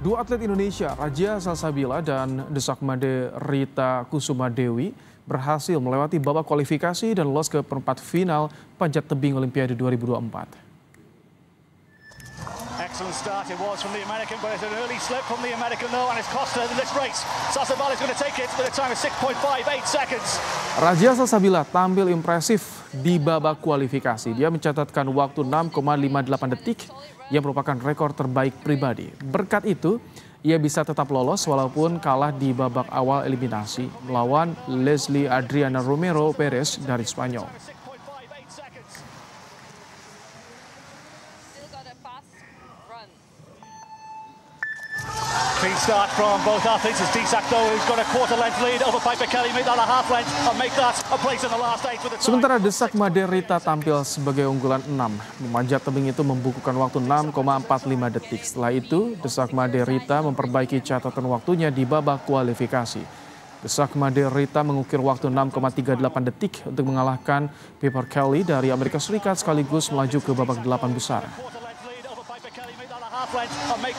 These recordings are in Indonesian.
Dua atlet Indonesia, Raja Salsabila dan Desak Made Rita Kusuma Dewi, berhasil melewati babak kualifikasi dan lolos ke perempat final panjat tebing Olimpiade 2024. Excellent start it Raja Sasabila tampil impresif di babak kualifikasi. Dia mencatatkan waktu 6,58 detik yang merupakan rekor terbaik pribadi. Berkat itu, ia bisa tetap lolos walaupun kalah di babak awal eliminasi melawan Leslie Adriana Romero Perez dari Spanyol start from both athletes It's though who's got a quarter length lead over Piper Kelly make that a half length and make that a place in the last eight with the Sementara Desak Maderita tampil sebagai unggulan enam. Memanjat tebing itu membukukan waktu 6,45 detik. Setelah itu, Desak Maderita memperbaiki catatan waktunya di babak kualifikasi. Desak Maderita mengukir waktu 6,38 detik untuk mengalahkan Piper Kelly dari Amerika Serikat sekaligus melaju ke babak delapan besar and make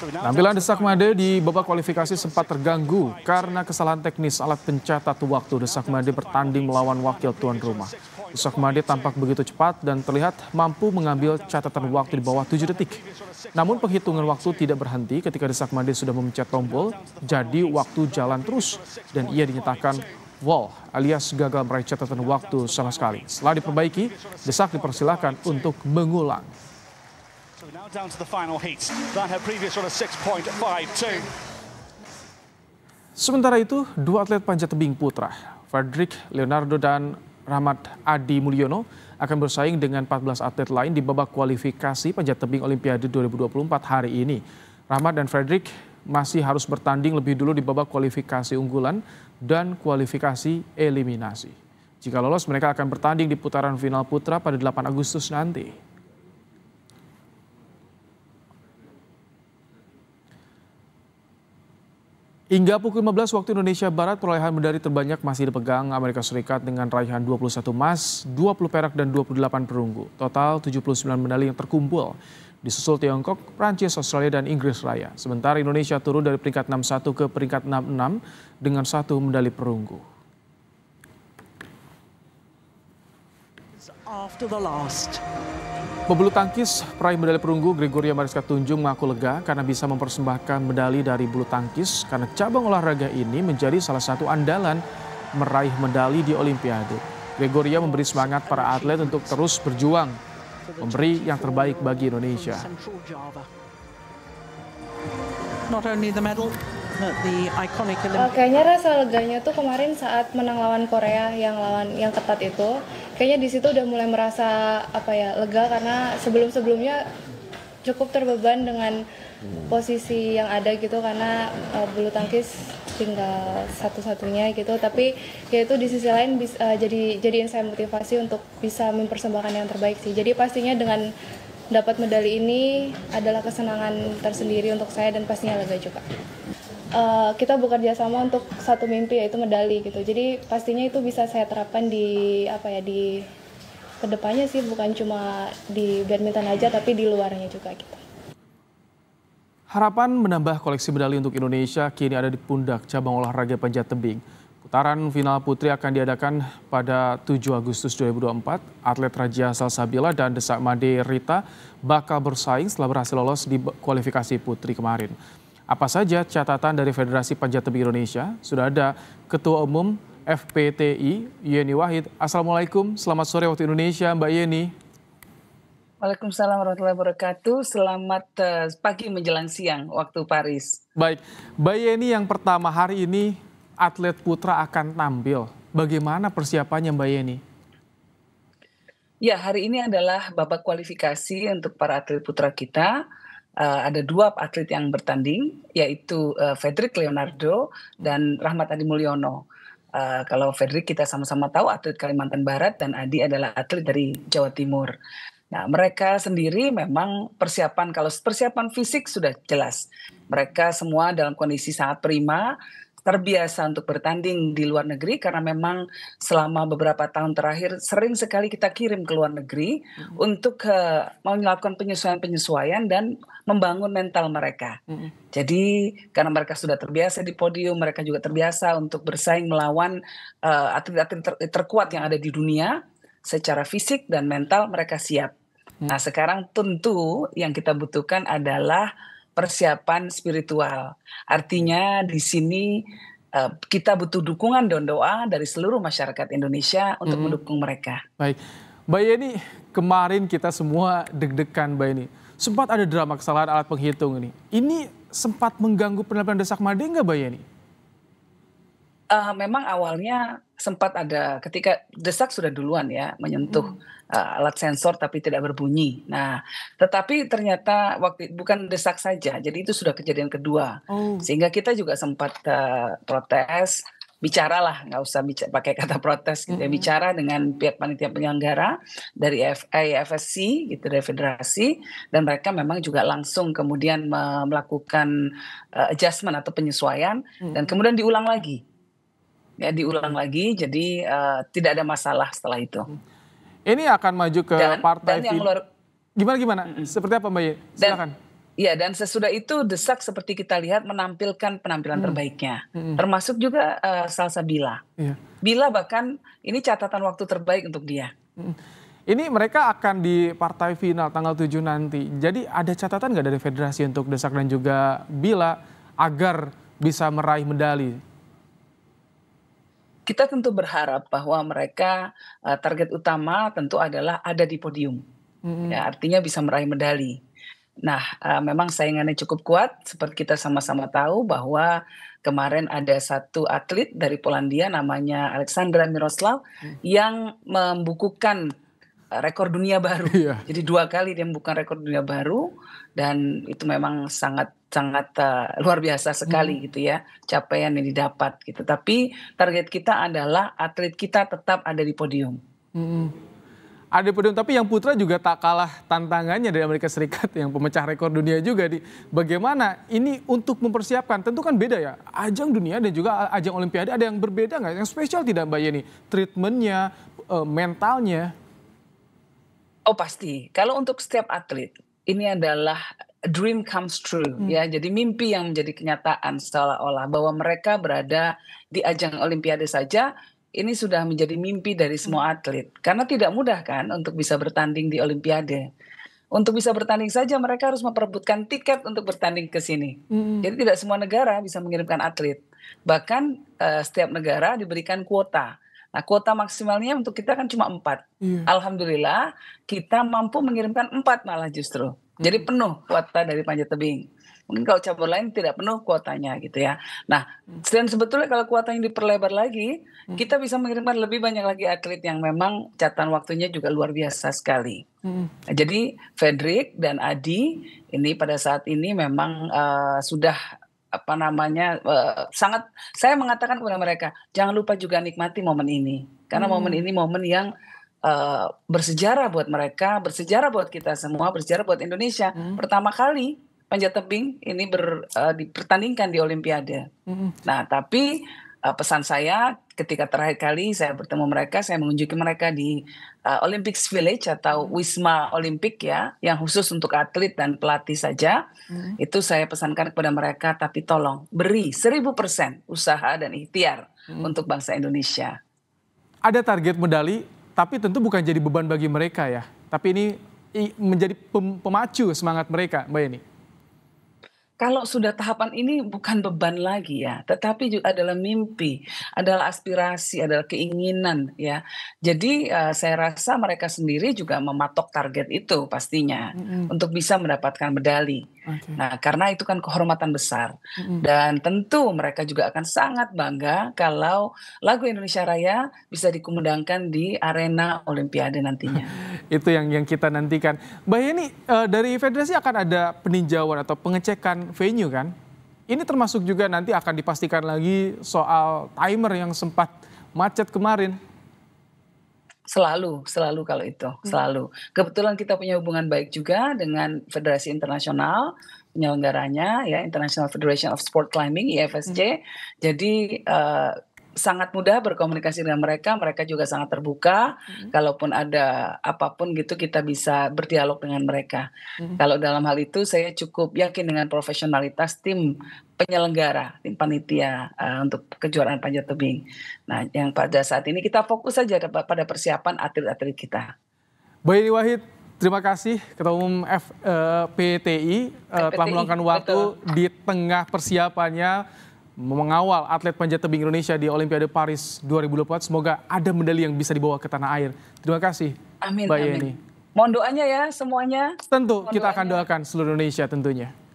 Tampilan Desak Made di babak kualifikasi sempat terganggu karena kesalahan teknis alat pencatat waktu Desak Made bertanding melawan wakil tuan rumah. Desak Made tampak begitu cepat dan terlihat mampu mengambil catatan waktu di bawah 7 detik. Namun penghitungan waktu tidak berhenti ketika Desak Made sudah memencet tombol, jadi waktu jalan terus dan ia dinyatakan wall alias gagal meraih catatan waktu sama sekali. Setelah diperbaiki, Desak dipersilahkan untuk mengulang. Sementara itu, dua atlet panjat tebing putra, Frederick Leonardo dan Rahmat Adi Mulyono akan bersaing dengan 14 atlet lain di babak kualifikasi panjat tebing Olimpiade 2024 hari ini. Rahmat dan Frederick masih harus bertanding lebih dulu di babak kualifikasi unggulan dan kualifikasi eliminasi. Jika lolos, mereka akan bertanding di putaran final putra pada 8 Agustus nanti. Hingga pukul 15 waktu Indonesia Barat, perolehan medali terbanyak masih dipegang Amerika Serikat dengan raihan 21 emas, 20 perak, dan 28 perunggu. Total 79 medali yang terkumpul. Disusul Tiongkok, Prancis, Australia, dan Inggris Raya. Sementara Indonesia turun dari peringkat 61 ke peringkat 66 dengan satu medali perunggu. after Pebulu tangkis peraih medali perunggu Gregoria Mariska Tunjung mengaku lega karena bisa mempersembahkan medali dari bulu tangkis karena cabang olahraga ini menjadi salah satu andalan meraih medali di Olimpiade. Gregoria memberi semangat para atlet untuk terus berjuang, memberi yang terbaik bagi Indonesia. Uh, kayaknya rasa leganya tuh kemarin saat menang lawan Korea yang lawan yang ketat itu, kayaknya di situ udah mulai merasa apa ya lega karena sebelum sebelumnya cukup terbeban dengan posisi yang ada gitu karena uh, bulu tangkis tinggal satu-satunya gitu tapi yaitu di sisi lain bisa uh, eh, jadi jadiin saya motivasi untuk bisa mempersembahkan yang terbaik sih jadi pastinya dengan dapat medali ini adalah kesenangan tersendiri untuk saya dan pastinya lega juga. Eh, kita bekerja sama untuk satu mimpi yaitu medali gitu. Jadi pastinya itu bisa saya terapkan di apa ya di kedepannya sih bukan cuma di badminton aja tapi di luarnya juga gitu. Harapan menambah koleksi medali untuk Indonesia kini ada di pundak cabang olahraga panjat tebing. Putaran final putri akan diadakan pada 7 Agustus 2024. Atlet Raja Sabila dan Desak Made Rita bakal bersaing setelah berhasil lolos di kualifikasi putri kemarin. Apa saja catatan dari Federasi Panjat Tebing Indonesia? Sudah ada Ketua Umum FPTI, Yeni Wahid. Assalamualaikum, selamat sore waktu Indonesia, Mbak Yeni. Waalaikumsalam warahmatullahi wabarakatuh. Selamat eh, pagi menjelang siang waktu Paris. Baik, Mbak Yeni yang pertama hari ini atlet putra akan tampil. Bagaimana persiapannya Mbak Yeni? Ya, hari ini adalah babak kualifikasi untuk para atlet putra kita uh, ada dua atlet yang bertanding yaitu uh, eh, Frederick Leonardo dan Rahmat Adi Mulyono. Uh, kalau Frederick kita sama-sama tahu atlet Kalimantan Barat dan Adi adalah atlet dari Jawa Timur. Nah, mereka sendiri memang persiapan kalau persiapan fisik sudah jelas. Mereka semua dalam kondisi sangat prima, terbiasa untuk bertanding di luar negeri karena memang selama beberapa tahun terakhir sering sekali kita kirim ke luar negeri mm-hmm. untuk uh, melakukan penyesuaian-penyesuaian dan membangun mental mereka. Mm-hmm. Jadi karena mereka sudah terbiasa di podium, mereka juga terbiasa untuk bersaing melawan uh, atlet-atlet ter- terkuat yang ada di dunia secara fisik dan mental mereka siap. Mm-hmm. Nah, sekarang tentu yang kita butuhkan adalah persiapan spiritual. Artinya di sini eh, kita butuh dukungan dan doa dari seluruh masyarakat Indonesia untuk -hmm. mendukung mereka. Baik. Mbak Yeni, kemarin kita semua deg-degan Mbak Yeni. Sempat ada drama kesalahan alat penghitung ini. Ini sempat mengganggu penerapan desak made nggak Mbak Yeni? uh, memang awalnya sempat ada ketika desak sudah duluan ya menyentuh hmm. uh, alat sensor tapi tidak berbunyi. Nah, tetapi ternyata waktu bukan desak saja, jadi itu sudah kejadian kedua. Hmm. Sehingga kita juga sempat uh, protes, bicaralah, nggak usah bicara, pakai kata protes gitu ya, hmm. ya, bicara dengan pihak panitia penyelenggara dari FSC gitu dari federasi dan mereka memang juga langsung kemudian melakukan uh, adjustment atau penyesuaian hmm. dan kemudian diulang lagi ya, diulang lagi jadi uh, tidak ada masalah setelah itu hmm. ini akan maju ke dan, partai dan yang luar... gimana gimana mm -hmm. seperti apa mbak Ye? silakan Ya, dan sesudah itu Desak seperti kita lihat menampilkan penampilan hmm. terbaiknya. Hmm. Termasuk juga uh, Bila. Yeah. Bila bahkan ini catatan waktu terbaik untuk dia. Ini mereka akan di partai final tanggal 7 nanti. Jadi ada catatan nggak dari federasi untuk Desak dan juga Bila agar bisa meraih medali? kita tentu berharap bahwa mereka uh, target utama tentu adalah ada di podium. Mm-hmm. Ya, artinya bisa meraih medali. Nah, uh, memang saingannya cukup kuat seperti kita sama-sama tahu bahwa kemarin ada satu atlet dari Polandia namanya Alexandra Miroslav mm-hmm. yang membukukan rekor dunia baru. Iya. Jadi dua kali dia bukan rekor dunia baru dan itu memang sangat sangat uh, luar biasa sekali hmm. gitu ya capaian yang didapat gitu. Tapi target kita adalah atlet kita tetap ada di podium. Hmm. Ada podium tapi yang putra juga tak kalah tantangannya dari Amerika Serikat yang pemecah rekor dunia juga di bagaimana ini untuk mempersiapkan tentu kan beda ya ajang dunia dan juga ajang Olimpiade ada yang berbeda nggak yang spesial tidak Mbak Yeni treatmentnya eh, mentalnya Oh pasti. Kalau untuk setiap atlet, ini adalah dream comes true hmm. ya. Jadi mimpi yang menjadi kenyataan seolah-olah bahwa mereka berada di ajang Olimpiade saja ini sudah menjadi mimpi dari semua hmm. atlet. Karena tidak mudah kan untuk bisa bertanding di Olimpiade. Untuk bisa bertanding saja mereka harus memperebutkan tiket untuk bertanding ke sini. Hmm. Jadi tidak semua negara bisa mengirimkan atlet. Bahkan uh, setiap negara diberikan kuota Nah, kuota maksimalnya untuk kita kan cuma empat. Hmm. Alhamdulillah, kita mampu mengirimkan empat malah justru. Jadi hmm. penuh kuota dari Panjat Tebing. Mungkin kalau cabur lain tidak penuh kuotanya gitu ya. Nah, hmm. dan sebetulnya kalau kuotanya diperlebar lagi, hmm. kita bisa mengirimkan lebih banyak lagi atlet yang memang catatan waktunya juga luar biasa sekali. Hmm. Nah, jadi Frederick dan Adi ini pada saat ini memang uh, sudah apa namanya uh, sangat saya mengatakan kepada mereka jangan lupa juga nikmati momen ini karena hmm. momen ini momen yang uh, bersejarah buat mereka bersejarah buat kita semua bersejarah buat Indonesia hmm. pertama kali panjat tebing ini ber, uh, dipertandingkan di Olimpiade. Hmm. Nah tapi uh, pesan saya ketika terakhir kali saya bertemu mereka, saya mengunjungi mereka di uh, Olympics Village atau hmm. Wisma Olimpik ya, yang khusus untuk atlet dan pelatih saja. Hmm. Itu saya pesankan kepada mereka, tapi tolong beri seribu persen usaha dan ikhtiar hmm. untuk bangsa Indonesia. Ada target medali, tapi tentu bukan jadi beban bagi mereka ya. Tapi ini menjadi pemacu semangat mereka, Mbak Yeni kalau sudah tahapan ini bukan beban lagi ya, tetapi juga adalah mimpi, adalah aspirasi, adalah keinginan ya. Jadi uh, saya rasa mereka sendiri juga mematok target itu pastinya mm-hmm. untuk bisa mendapatkan medali. Okay. Nah, karena itu kan kehormatan besar mm-hmm. dan tentu mereka juga akan sangat bangga kalau lagu Indonesia Raya bisa dikumandangkan di arena Olimpiade nantinya. itu yang yang kita nantikan. Mbak ini uh, eh, dari federasi akan ada peninjauan atau pengecekan venue kan. Ini termasuk juga nanti akan dipastikan lagi soal timer yang sempat macet kemarin. Selalu, selalu kalau itu, hmm. selalu. Kebetulan kita punya hubungan baik juga dengan Federasi Internasional penyelenggaranya ya International Federation of Sport Climbing IFSC. Hmm. Jadi uh, sangat mudah berkomunikasi dengan mereka, mereka juga sangat terbuka. Mm-hmm. Kalaupun ada apapun gitu kita bisa berdialog dengan mereka. Mm-hmm. Kalau dalam hal itu saya cukup yakin dengan profesionalitas tim penyelenggara, tim panitia uh, untuk kejuaraan panjat tebing. Nah, yang pada saat ini kita fokus saja pada persiapan atlet-atlet kita. Bayi Wahid, terima kasih Ketua Umum FPTI eh, uh, eh, telah meluangkan waktu betul. di tengah persiapannya mengawal atlet panjat tebing Indonesia di Olimpiade Paris 2024. Semoga ada medali yang bisa dibawa ke tanah air. Terima kasih. Amin. Mbak amin. Yeni. Mohon doanya ya semuanya. Tentu Mohon kita doanya. akan doakan seluruh Indonesia tentunya.